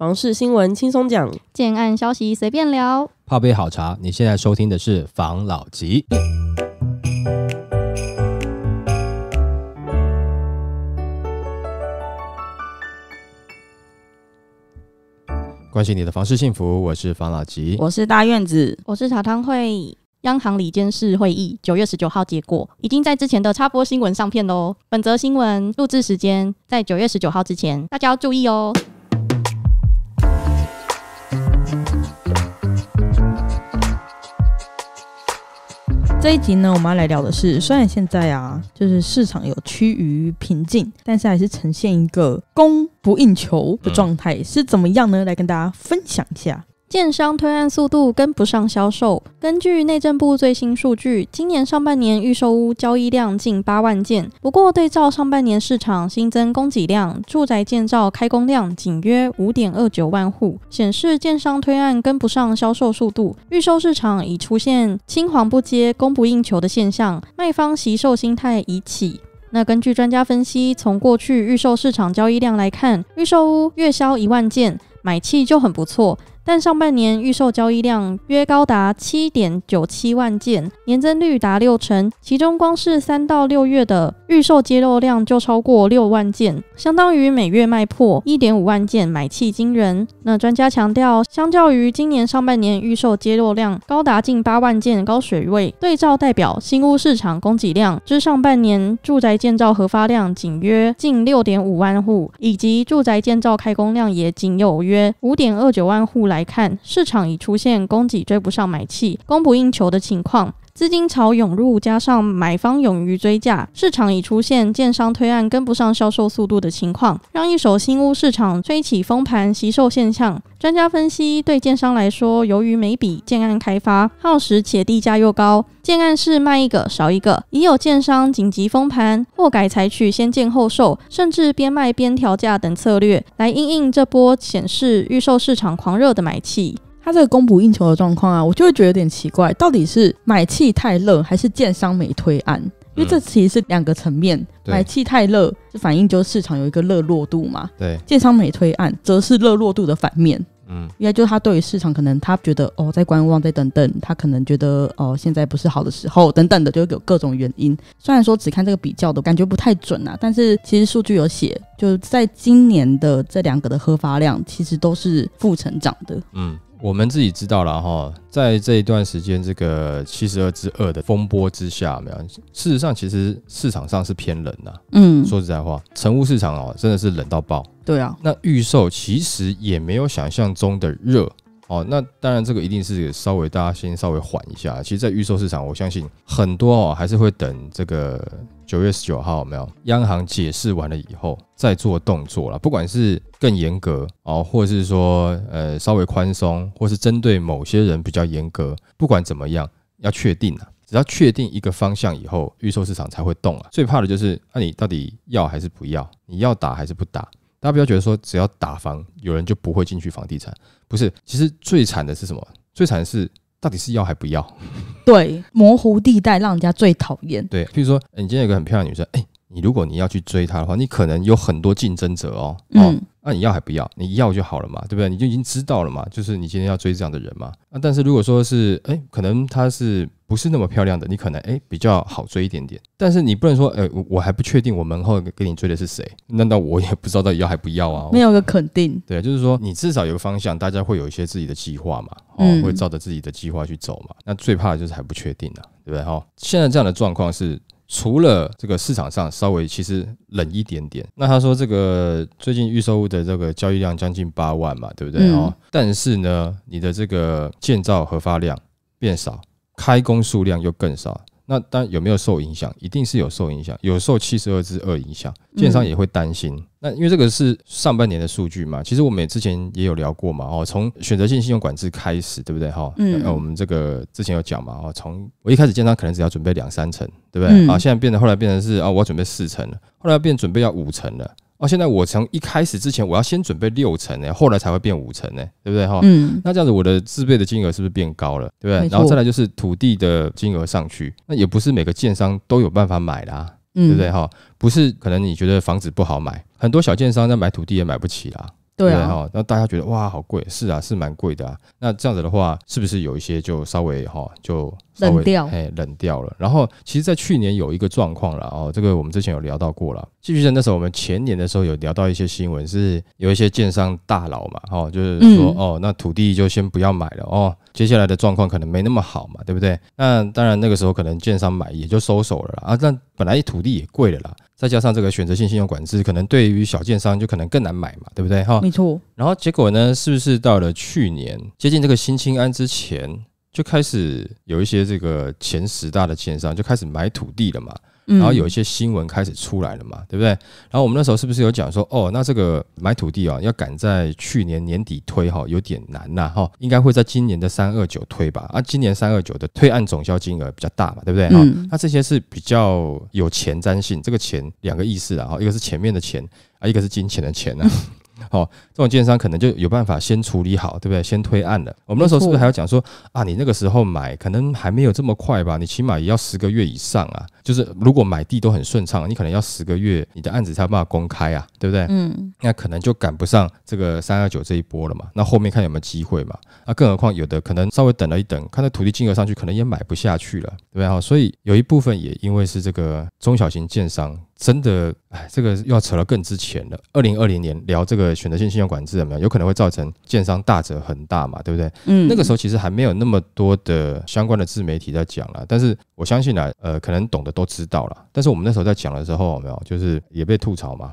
房事新闻轻松讲，建案消息随便聊。泡杯好茶，你现在收听的是房老吉。关心你的房事幸福，我是房老吉，我是大院子，我是茶汤会。央行里监事会议九月十九号结果已经在之前的插播新闻上片喽。本则新闻录制时间在九月十九号之前，大家要注意哦。这一集呢，我们要来聊的是，虽然现在啊，就是市场有趋于平静，但是还是呈现一个供不应求的状态，是怎么样呢？来跟大家分享一下。建商推案速度跟不上销售。根据内政部最新数据，今年上半年预售屋交易量近八万件。不过，对照上半年市场新增供给量，住宅建造开工量仅约五点二九万户，显示建商推案跟不上销售速度，预售市场已出现青黄不接、供不应求的现象，卖方惜售心态已起。那根据专家分析，从过去预售市场交易量来看，预售屋月销一万件，买气就很不错。但上半年预售交易量约高达七点九七万件，年增率达六成。其中光是三到六月的预售接落量就超过六万件，相当于每月卖破一点五万件，买气惊人。那专家强调，相较于今年上半年预售接落量高达近八万件高水位，对照代表新屋市场供给量之上半年住宅建造核发量仅约近六点五万户，以及住宅建造开工量也仅有约五点二九万户。来看，市场已出现供给追不上买气、供不应求的情况。资金潮涌入，加上买方勇于追价，市场已出现建商推案跟不上销售速度的情况，让一手新屋市场吹起封盘惜售现象。专家分析，对建商来说，由于每笔建案开发耗时且地价又高，建案是卖一个少一个，已有建商紧急封盘，或改采取先建后售，甚至边卖边调价等策略，来应应这波显示预售市场狂热的买气。这个供不应求的状况啊，我就会觉得有点奇怪。到底是买气太热，还是建商没推案？因为这其实是两个层面。买气太热，这反映就是市场有一个热落度嘛。对，建商没推案，则是热落度的反面。嗯，应该就是他对于市场可能他觉得哦，在观望，在等等。他可能觉得哦，现在不是好的时候，等等的，就有各种原因。虽然说只看这个比较的感觉不太准啊，但是其实数据有写，就在今年的这两个的核发量，其实都是负成长的。嗯。我们自己知道了哈，在这一段时间这个七十二之二的风波之下，没有，事实上其实市场上是偏冷的。嗯，说实在话，成屋市场哦，真的是冷到爆。对啊，那预售其实也没有想象中的热。哦，那当然，这个一定是稍微大家先稍微缓一下。其实，在预售市场，我相信很多哦还是会等这个九月十九号，没有央行解释完了以后再做动作了。不管是更严格哦，或者是说呃稍微宽松，或是针对某些人比较严格，不管怎么样，要确定啊，只要确定一个方向以后，预售市场才会动啊。最怕的就是，那你到底要还是不要？你要打还是不打？大家不要觉得说只要打房，有人就不会进去房地产。不是，其实最惨的是什么？最惨的是到底是要还不要？对，模糊地带让人家最讨厌。对，譬如说，你今天有个很漂亮女生，哎。你如果你要去追她的话，你可能有很多竞争者哦。嗯，那你要还不要？你要就好了嘛，对不对？你就已经知道了嘛，就是你今天要追这样的人嘛。那但是如果说是哎，可能她是不是那么漂亮的，你可能哎比较好追一点点。但是你不能说哎，我还不确定我门后跟你追的是谁，那那我也不知道到底要还不要啊？没有个肯定。对，就是说你至少有个方向，大家会有一些自己的计划嘛，哦，会照着自己的计划去走嘛。那最怕就是还不确定呢，对不对哈？现在这样的状况是。除了这个市场上稍微其实冷一点点，那他说这个最近预售物的这个交易量将近八万嘛，对不对哦，但是呢，你的这个建造核发量变少，开工数量又更少。那当然有没有受影响？一定是有受影响，有受七十二之二影响，建商也会担心。那因为这个是上半年的数据嘛，其实我们之前也有聊过嘛，哦，从选择性信用管制开始，对不对？哈，嗯，我们这个之前有讲嘛，哦，从我一开始，建商可能只要准备两三成，对不对？啊，现在变得后来变成是啊，我要准备四成了，后来变准备要五成了。哦，现在我从一开始之前，我要先准备六层呢，后来才会变五层呢，对不对哈？嗯，那这样子我的自备的金额是不是变高了？对不对？然后再来就是土地的金额上去，那也不是每个建商都有办法买啦，对不对哈？不是，可能你觉得房子不好买，很多小建商在买土地也买不起啦，对啊。那大家觉得哇，好贵，是啊，是蛮贵的啊。那这样子的话，是不是有一些就稍微哈就？冷掉，哎，冷掉了。然后，其实，在去年有一个状况了，哦，这个我们之前有聊到过了。记不记得那时候，我们前年的时候有聊到一些新闻，是有一些建商大佬嘛，哦，就是说，哦，那土地就先不要买了，哦，接下来的状况可能没那么好嘛，对不对？那当然，那个时候可能建商买也就收手了啦。啊，但本来土地也贵了啦，再加上这个选择性信用管制，可能对于小建商就可能更难买嘛，对不对？哈，没错。然后结果呢，是不是到了去年接近这个新清安之前？就开始有一些这个前十大的券商就开始买土地了嘛，然后有一些新闻开始出来了嘛，对不对？然后我们那时候是不是有讲说，哦，那这个买土地啊，要赶在去年年底推哈，有点难呐哈，应该会在今年的三二九推吧？啊，今年三二九的推案总销金额比较大嘛，对不对？哈，那这些是比较有前瞻性，这个钱两个意思啊，一个是前面的钱啊，一个是金钱的钱呢。好，这种建商可能就有办法先处理好，对不对？先推案的，我们那时候是不是还要讲说啊？你那个时候买可能还没有这么快吧？你起码也要十个月以上啊。就是如果买地都很顺畅，你可能要十个月，你的案子才有办法公开啊，对不对？嗯，那可能就赶不上这个三幺九这一波了嘛。那后面看有没有机会嘛。那更何况有的可能稍微等了一等，看到土地金额上去，可能也买不下去了，对不对？哈，所以有一部分也因为是这个中小型建商，真的，哎，这个又要扯到更之前了。二零二零年聊这个选择性信用管制有没有，有可能会造成建商大折很大嘛，对不对？嗯，那个时候其实还没有那么多的相关的自媒体在讲了，但是我相信啊，呃，可能懂得。都知道了，但是我们那时候在讲的时候，有没有就是也被吐槽嘛？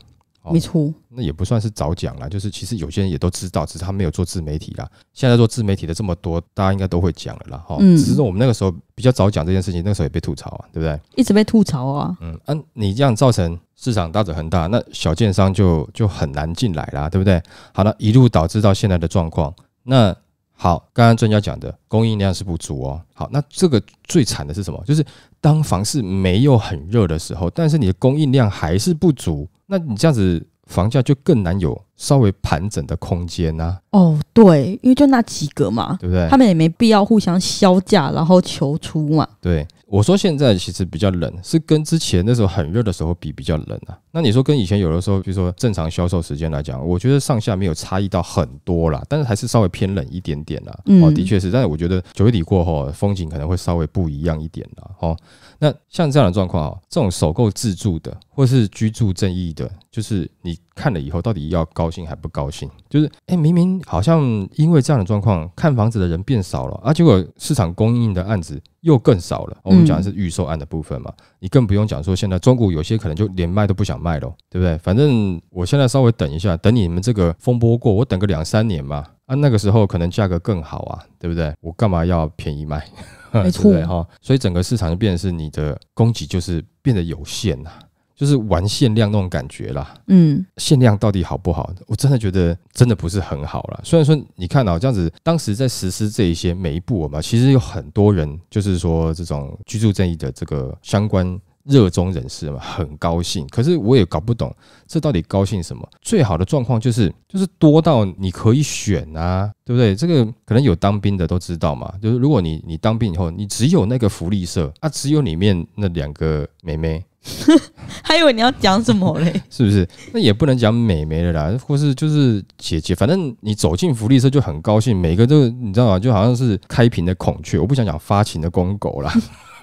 没错，那也不算是早讲了，就是其实有些人也都知道，只是他没有做自媒体啦。现在做自媒体的这么多，大家应该都会讲了啦。哈，只是说我们那个时候比较早讲这件事情，那时候也被吐槽啊，对不对？一直被吐槽啊。嗯啊，你这样造成市场大者很大，那小券商就就很难进来啦，对不对？好了，一路导致到现在的状况，那。好，刚刚专家讲的供应量是不足哦。好，那这个最惨的是什么？就是当房市没有很热的时候，但是你的供应量还是不足，那你这样子房价就更难有稍微盘整的空间呐。哦，对，因为就那几个嘛，对不对？他们也没必要互相销价，然后求出嘛。对，我说现在其实比较冷，是跟之前那时候很热的时候比比较冷啊。那你说跟以前有的时候，比如说正常销售时间来讲，我觉得上下没有差异到很多啦，但是还是稍微偏冷一点点啦。哦，的确是，但是我觉得九月底过后，风景可能会稍微不一样一点啦。哦，那像这样的状况啊，这种首购自住的或是居住正义的，就是你看了以后到底要高兴还不高兴？就是哎，明明好像因为这样的状况，看房子的人变少了，啊，结果市场供应的案子又更少了。我们讲的是预售案的部分嘛，你更不用讲说现在中国有些可能就连卖都不想卖。卖了，对不对？反正我现在稍微等一下，等你们这个风波过，我等个两三年嘛。啊，那个时候可能价格更好啊，对不对？我干嘛要便宜卖？没错哈，所以整个市场就变成是你的供给就是变得有限了，就是玩限量那种感觉啦。嗯，限量到底好不好？我真的觉得真的不是很好了。虽然说你看到这样子，当时在实施这一些每一步，我们其实有很多人就是说这种居住正义的这个相关。热衷人士嘛，很高兴。可是我也搞不懂，这到底高兴什么？最好的状况就是，就是多到你可以选啊，对不对？这个可能有当兵的都知道嘛，就是如果你你当兵以后，你只有那个福利社啊，只有里面那两个妹妹，还以为你要讲什么嘞？是不是？那也不能讲美眉的啦，或是就是姐姐，反正你走进福利社就很高兴，每个都你知道吗？就好像是开屏的孔雀，我不想讲发情的公狗啦，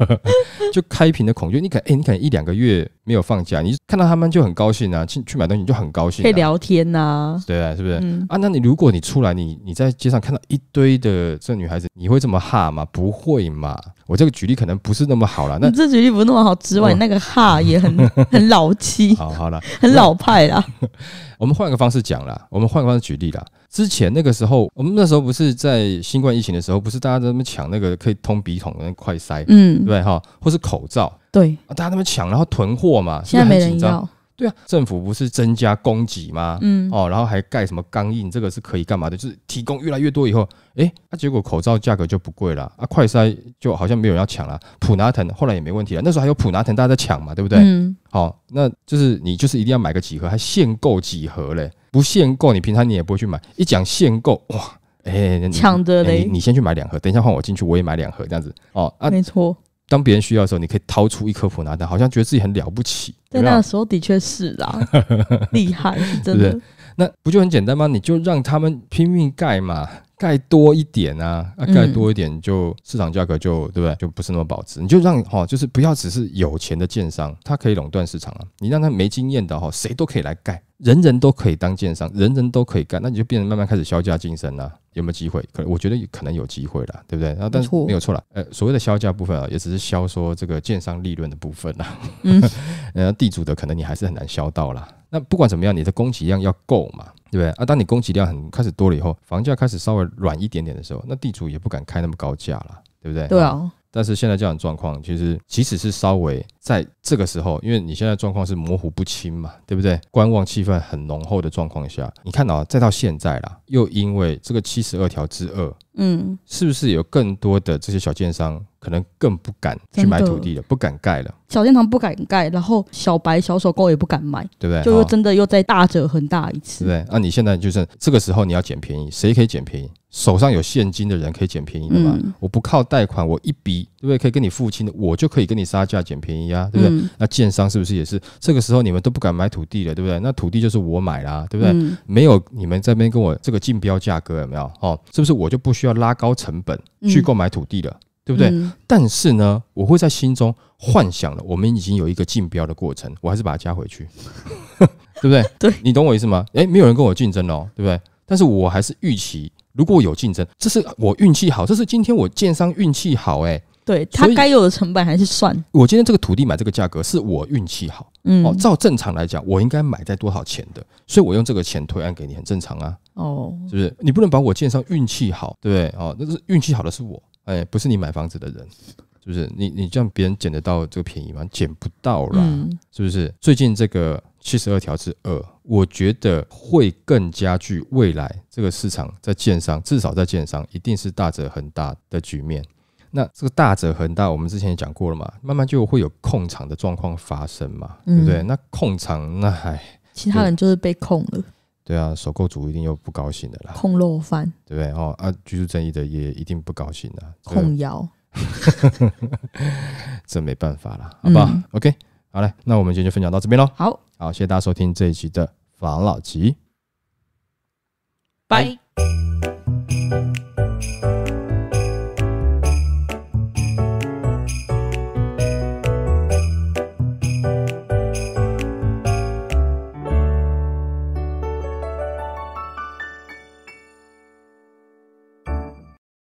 就开屏的孔雀。你肯哎，你可能一两个月没有放假，你看到他们就很高兴啊，去去买东西就很高兴，可以聊天呐，对啊，是不是？啊，那你如果你出来，你你在街上看到一堆的这女孩子，你会这么哈吗？不会嘛。我这个举例可能不是那么好了，那这举例不那么好之外，那个哈也很 很老气，好好了，很老派啦。我们换一个方式讲啦，我们换个方式举例啦。之前那个时候，我们那时候不是在新冠疫情的时候，不是大家在那边抢那个可以通鼻孔的那快塞，嗯，对哈，或是口罩，对，大家那么抢，然后囤货嘛，现在没人要。对啊，政府不是增加供给吗？嗯哦，然后还盖什么钢印，这个是可以干嘛的？就是提供越来越多以后，哎，它结果口罩价格就不贵了啊，快筛就好像没有人要抢了，普拿腾后来也没问题了。那时候还有普拿腾，大家在抢嘛，对不对？嗯，好，那就是你就是一定要买个几盒，还限购几盒嘞，不限购你平常你也不会去买。一讲限购哇，哎，抢的嘞，你先去买两盒，等一下换我进去我也买两盒这样子哦啊，没错。当别人需要的时候，你可以掏出一颗普拿蛋，好像觉得自己很了不起。在那个时候，的确是啦，厉害，真的。那不就很简单吗？你就让他们拼命盖嘛，盖多一点啊，啊，盖多一点，就市场价格就对不对，就不是那么保值。你就让哈，就是不要只是有钱的建商，他可以垄断市场啊。你让他没经验的哈，谁都可以来盖。人人都可以当建商，人人都可以干，那你就变成慢慢开始削价竞争啦。有没有机会？可能我觉得可能有机会了，对不对？那但是没有错了。呃，所谓的削价部分啊，也只是削说这个建商利润的部分啦。嗯，呃，地主的可能你还是很难削到啦。那不管怎么样，你的供给量要够嘛，对不对？啊，当你供给量很开始多了以后，房价开始稍微软一点点的时候，那地主也不敢开那么高价了，对不对？对啊。但是现在这的状况，其实即使是稍微在这个时候，因为你现在状况是模糊不清嘛，对不对？观望气氛很浓厚的状况下，你看啊，再到现在啦，又因为这个七十二条之二，嗯，是不是有更多的这些小奸商？可能更不敢去买土地了，不敢盖了。小天堂不敢盖，然后小白小手购也不敢买，对不对？就又真的又在大折很大一次，对不对？那你现在就是这个时候，你要捡便宜，谁可以捡便宜？手上有现金的人可以捡便宜的嘛？我不靠贷款，我一笔，对不对？可以跟你付清，的，我就可以跟你杀价捡便宜啊，对不对？那建商是不是也是这个时候你们都不敢买土地了，对不对？那土地就是我买啦，对不对？没有你们这边跟我这个竞标价格有没有哦？是不是我就不需要拉高成本去购买土地了？对不对？但是呢，我会在心中幻想了，我们已经有一个竞标的过程，我还是把它加回去，对不对？对你懂我意思吗？诶，没有人跟我竞争哦，对不对？但是我还是预期，如果有竞争，这是我运气好，这是今天我建商运气好，诶。对他该有的成本还是算。我今天这个土地买这个价格是我运气好，哦，照正常来讲，我应该买在多少钱的？所以我用这个钱推案给你，很正常啊。哦，是不是？你不能把我建商运气好，对不对？哦，那是运气好的是我。哎，不是你买房子的人，是不是？你你这样别人捡得到这个便宜吗？捡不到啦。是不是？最近这个七十二条之二，我觉得会更加剧未来这个市场在建商，至少在建商一定是大者很大的局面。那这个大者恒大，我们之前也讲过了嘛，慢慢就会有控场的状况发生嘛，对不对？那控场，那还其他人就是被控了。对啊，首购族一定又不高兴的啦。控落饭，对不对？哦，啊，居住正义的也一定不高兴的。控腰，这没办法了，好不好？OK，好嘞，那我们今天就分享到这边喽。好，好，谢谢大家收听这一集的防老集，拜。